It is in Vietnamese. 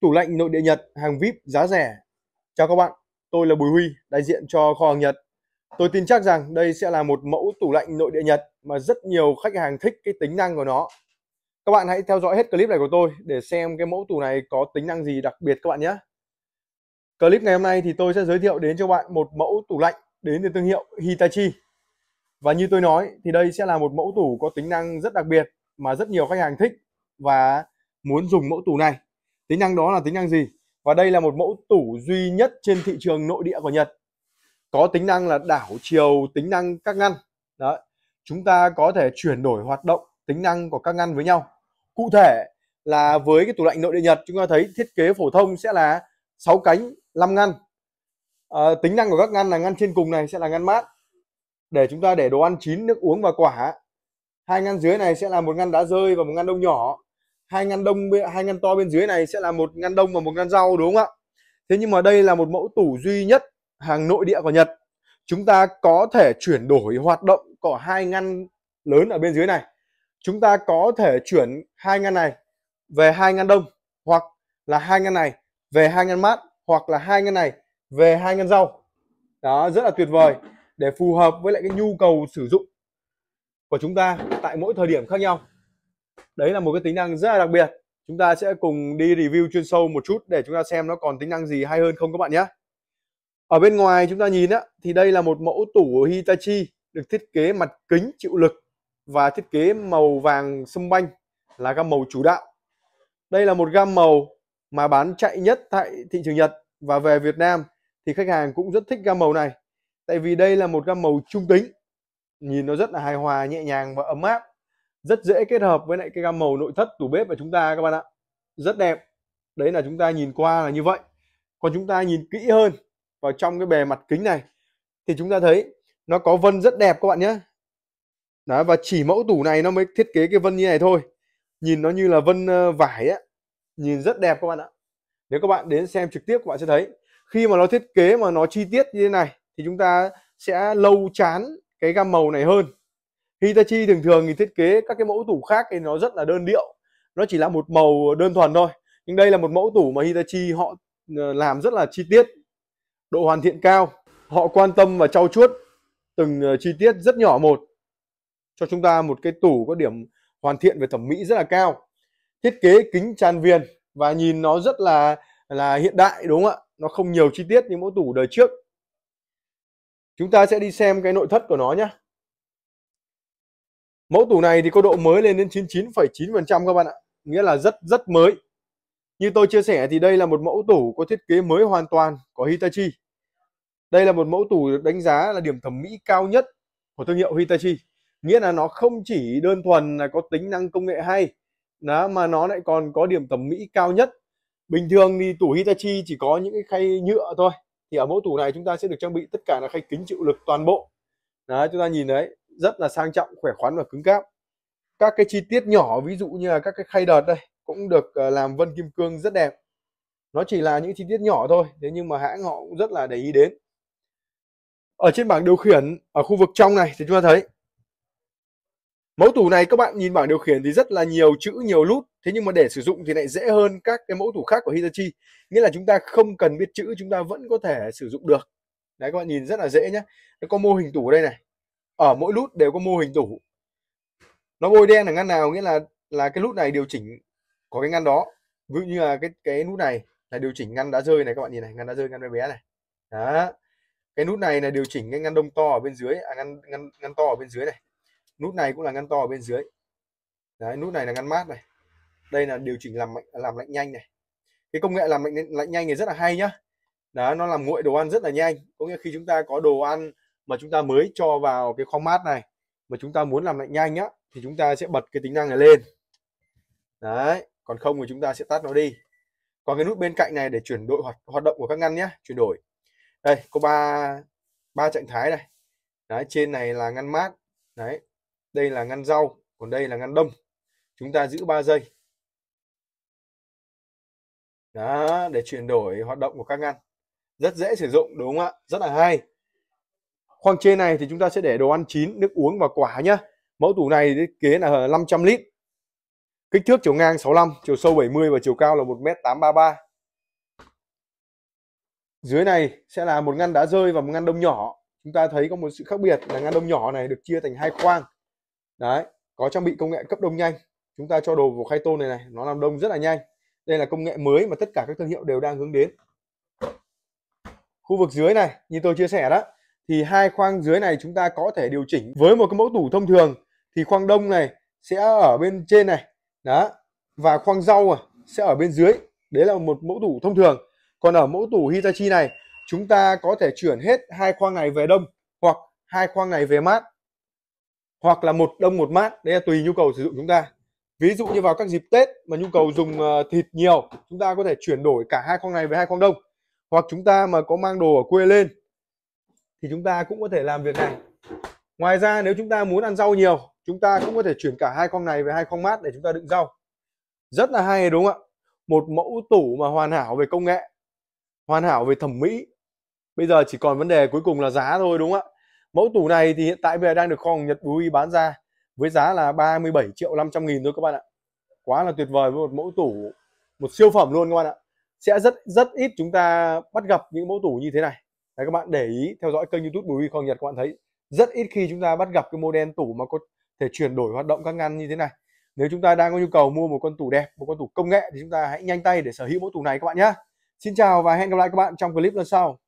Tủ lạnh nội địa Nhật, hàng VIP giá rẻ. Chào các bạn, tôi là Bùi Huy, đại diện cho kho hàng Nhật. Tôi tin chắc rằng đây sẽ là một mẫu tủ lạnh nội địa Nhật mà rất nhiều khách hàng thích cái tính năng của nó. Các bạn hãy theo dõi hết clip này của tôi để xem cái mẫu tủ này có tính năng gì đặc biệt các bạn nhé. Clip ngày hôm nay thì tôi sẽ giới thiệu đến cho bạn một mẫu tủ lạnh đến từ thương hiệu Hitachi. Và như tôi nói thì đây sẽ là một mẫu tủ có tính năng rất đặc biệt mà rất nhiều khách hàng thích và muốn dùng mẫu tủ này tính năng đó là tính năng gì và đây là một mẫu tủ duy nhất trên thị trường nội địa của Nhật có tính năng là đảo chiều tính năng các ngăn đó chúng ta có thể chuyển đổi hoạt động tính năng của các ngăn với nhau cụ thể là với cái tủ lạnh nội địa Nhật chúng ta thấy thiết kế phổ thông sẽ là 6 cánh 5 ngăn à, tính năng của các ngăn là ngăn trên cùng này sẽ là ngăn mát để chúng ta để đồ ăn chín nước uống và quả hai ngăn dưới này sẽ là một ngăn đá rơi và một ngăn đông nhỏ hai ngăn đông hai ngăn to bên dưới này sẽ là một ngăn đông và một ngăn rau đúng không ạ thế nhưng mà đây là một mẫu tủ duy nhất hàng nội địa của Nhật chúng ta có thể chuyển đổi hoạt động của hai ngăn lớn ở bên dưới này chúng ta có thể chuyển hai ngăn này về hai ngăn đông hoặc là hai ngăn này về hai ngăn mát hoặc là hai ngăn này về hai ngăn rau đó rất là tuyệt vời để phù hợp với lại cái nhu cầu sử dụng của chúng ta tại mỗi thời điểm khác nhau đấy là một cái tính năng rất là đặc biệt chúng ta sẽ cùng đi review chuyên sâu một chút để chúng ta xem nó còn tính năng gì hay hơn không các bạn nhé ở bên ngoài chúng ta nhìn á thì đây là một mẫu tủ Hitachi được thiết kế mặt kính chịu lực và thiết kế màu vàng xung quanh là gam màu chủ đạo đây là một gam màu mà bán chạy nhất tại thị trường Nhật và về Việt Nam thì khách hàng cũng rất thích gam màu này tại vì đây là một gam màu trung tính nhìn nó rất là hài hòa nhẹ nhàng và ấm áp rất dễ kết hợp với lại cái gam màu nội thất tủ bếp của chúng ta các bạn ạ rất đẹp đấy là chúng ta nhìn qua là như vậy còn chúng ta nhìn kỹ hơn vào trong cái bề mặt kính này thì chúng ta thấy nó có vân rất đẹp các bạn nhé đó và chỉ mẫu tủ này nó mới thiết kế cái vân như này thôi nhìn nó như là vân ờ, vải á nhìn rất đẹp các bạn ạ nếu các bạn đến xem trực tiếp các bạn sẽ thấy khi mà nó thiết kế mà nó chi tiết như thế này thì chúng ta sẽ lâu chán cái gam màu này hơn Hitachi thường thường thì thiết kế các cái mẫu tủ khác thì nó rất là đơn điệu nó chỉ là một màu đơn thuần thôi nhưng đây là một mẫu tủ mà Hitachi họ ờ, làm rất là chi tiết độ hoàn thiện cao họ quan tâm và trau chuốt từng ờ, chi tiết rất nhỏ một cho chúng ta một cái tủ có điểm hoàn thiện về thẩm mỹ rất là cao thiết kế kính tràn viền và nhìn nó rất là là hiện đại đúng không ạ nó không nhiều chi tiết như mẫu tủ đời trước chúng ta sẽ đi xem cái nội thất của nó nhé Mẫu tủ này thì có độ mới lên đến 99,9% các bạn ạ. Nghĩa là rất rất mới. Như tôi chia sẻ thì đây là một mẫu tủ có thiết kế mới hoàn toàn của Hitachi. Đây là một mẫu tủ được đánh giá là điểm thẩm mỹ cao nhất của thương hiệu Hitachi. Nghĩa là nó không chỉ đơn thuần là có tính năng công nghệ hay đó, mà nó lại còn có điểm thẩm mỹ cao nhất. Bình thường thì tủ Hitachi chỉ có những cái khay nhựa thôi. Thì ở mẫu tủ này chúng ta sẽ được trang bị tất cả là khay kính chịu lực toàn bộ. Đó, chúng ta nhìn đấy, rất là sang trọng khỏe khoắn và cứng cáp các cái chi tiết nhỏ ví dụ như là các cái khay đợt đây cũng được ờ, làm vân kim cương rất đẹp nó chỉ là những chi tiết nhỏ thôi thế nhưng mà hãng họ cũng rất là để ý đến ở trên bảng điều khiển ở khu vực trong này thì chúng ta thấy mẫu tủ này các bạn nhìn bảng điều khiển thì rất là nhiều chữ nhiều nút thế nhưng mà để sử dụng thì lại dễ hơn các cái mẫu tủ khác của Hitachi nghĩa là chúng ta không cần biết chữ chúng ta vẫn có thể sử dụng được đấy các bạn nhìn rất là dễ nhé nó có mô hình tủ đây này ở mỗi nút đều có mô hình tủ nó bôi đen là ngăn nào nghĩa là là cái nút này điều chỉnh có cái ngăn đó ví dụ như là cái cái nút này là điều chỉnh ngăn đã rơi này các bạn nhìn này ngăn đã rơi ngăn bé bé này đó cái nút này là điều chỉnh cái ngăn đông to ở bên dưới à, ngăn ngăn ngăn to ở bên dưới này nút này cũng là ngăn to ở bên dưới đấy nút này là ngăn mát này đây là điều chỉnh làm làm lạnh nhanh này cái công nghệ làm lạnh lạnh nhanh thì rất là hay nhá đó nó làm nguội đồ ăn rất là nhanh có nghĩa khi chúng ta có đồ ăn mà chúng ta mới cho vào cái format này mà chúng ta muốn làm lạnh nhanh á thì chúng ta sẽ bật cái tính năng này lên đấy còn không thì chúng ta sẽ tắt nó đi còn cái nút bên cạnh này để chuyển đổi hoạt, hoạt động của các ngăn nhé chuyển đổi đây có ba ba trạng thái này đấy trên này là ngăn mát đấy đây là ngăn rau còn đây là ngăn đông chúng ta giữ 3 giây đó để chuyển đổi hoạt động của các ngăn rất dễ sử dụng đúng không ạ rất là hay Khoang trên này thì chúng ta sẽ để đồ ăn chín, nước uống và quả nhá. Mẫu tủ này thiết kế là 500 lít. Kích thước chiều ngang 65, chiều sâu 70 và chiều cao là 1m833. Dưới này sẽ là một ngăn đá rơi và một ngăn đông nhỏ. Chúng ta thấy có một sự khác biệt là ngăn đông nhỏ này được chia thành hai khoang. Đấy, có trang bị công nghệ cấp đông nhanh. Chúng ta cho đồ vào khay tôn này này, nó làm đông rất là nhanh. Đây là công nghệ mới mà tất cả các thương hiệu đều đang hướng đến. Khu vực dưới này, như tôi chia sẻ đó, thì hai khoang dưới này chúng ta có thể điều chỉnh với một cái mẫu tủ thông thường thì khoang đông này sẽ ở bên trên này đó và khoang rau à, sẽ ở bên dưới đấy là một mẫu tủ thông thường còn ở mẫu tủ Hitachi này chúng ta có thể chuyển hết hai khoang này về đông hoặc hai khoang này về mát hoặc là một đông một mát đấy là tùy nhu cầu sử dụng chúng ta ví dụ như vào các dịp Tết mà nhu cầu dùng ờ, thịt nhiều chúng ta có thể chuyển đổi cả hai khoang này về hai khoang đông hoặc chúng ta mà có mang đồ ở quê lên thì chúng ta cũng có thể làm việc này ngoài ra nếu chúng ta muốn ăn rau nhiều chúng ta cũng có thể chuyển cả hai con này về hai con mát để chúng ta đựng rau rất là hay đúng không ạ một mẫu tủ mà hoàn hảo về công nghệ hoàn hảo về thẩm mỹ bây giờ chỉ còn vấn đề cuối cùng là giá thôi đúng không ạ mẫu tủ này thì hiện tại bây giờ đang được kho hàng Nhật Bùi bán ra với giá là 37 triệu 500 nghìn thôi các bạn ạ quá là tuyệt vời với một mẫu tủ một siêu phẩm luôn các bạn ạ sẽ rất rất ít chúng ta bắt gặp những mẫu tủ như thế này Đấy các bạn để ý theo dõi kênh YouTube Bùi Huy Hoàng Nhật các bạn thấy rất ít khi chúng ta bắt gặp cái model tủ mà có thể chuyển đổi hoạt động các ngăn như thế này. Nếu chúng ta đang có nhu cầu mua một con tủ đẹp, một con tủ công nghệ thì chúng ta hãy nhanh tay để sở hữu mẫu tủ này các bạn nhé. Xin chào và hẹn gặp lại các bạn trong clip lần sau.